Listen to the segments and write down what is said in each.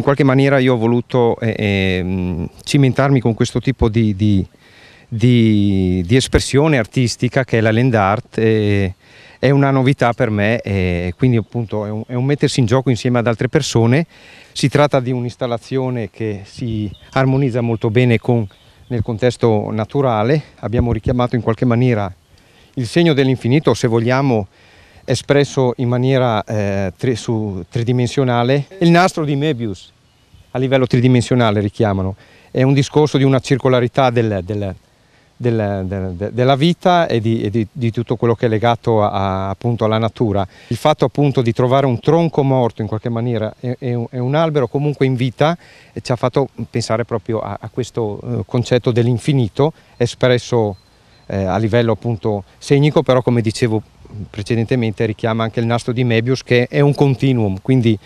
in qualche maniera io ho voluto eh, eh, cimentarmi con questo tipo di, di, di, di, espressione artistica che è la land art. Eh, è una novità per me e quindi appunto è un, è un, mettersi in gioco insieme ad altre persone. Si tratta di un'installazione che si armonizza molto bene con, nel contesto naturale. Abbiamo richiamato in qualche maniera il segno dell'infinito, se vogliamo, espresso in maniera eh, tri su, tridimensionale. Il nastro di Mebius a livello tridimensionale richiamano, è un discorso di una circolarità del, del, del, della vita e, di, e di, di, tutto quello che è legato a, appunto alla natura. Il fatto appunto di trovare un tronco morto in qualche maniera e, un, albero comunque in vita ci ha fatto pensare proprio a, a questo eh, concetto dell'infinito espresso eh, a livello appunto segnico, però come dicevo prima precedentemente richiama anche il nastro di Mebius che è un continuum, quindi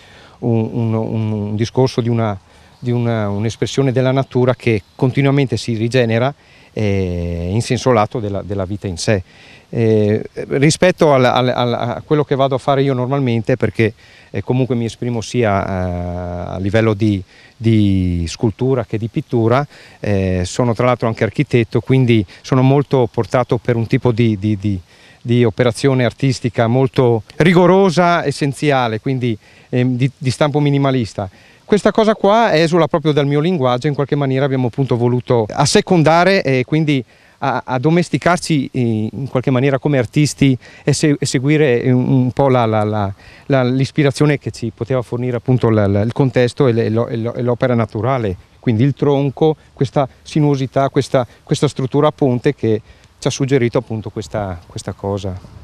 un, un, un discorso di, una, di una, un'espressione della natura che continuamente si rigenera eh, in senso lato della, della vita in sé. Eh, rispetto al, al, a quello che vado a fare io normalmente, perché eh, comunque mi esprimo sia eh, a livello di, di scultura che di pittura, eh, sono tra l'altro anche architetto, quindi sono molto portato per un tipo di, di, di di operazione artistica molto rigorosa, essenziale, quindi ehm, di, di stampo minimalista. Questa cosa qua esula proprio dal mio linguaggio, in qualche maniera abbiamo appunto voluto assecondare e quindi a, domesticarci eh, in qualche maniera come artisti e, seguire un, po' l'ispirazione che ci poteva fornire appunto il contesto e l'opera naturale, quindi il tronco, questa sinuosità, questa, questa struttura a ponte che ci ha suggerito appunto questa, questa cosa.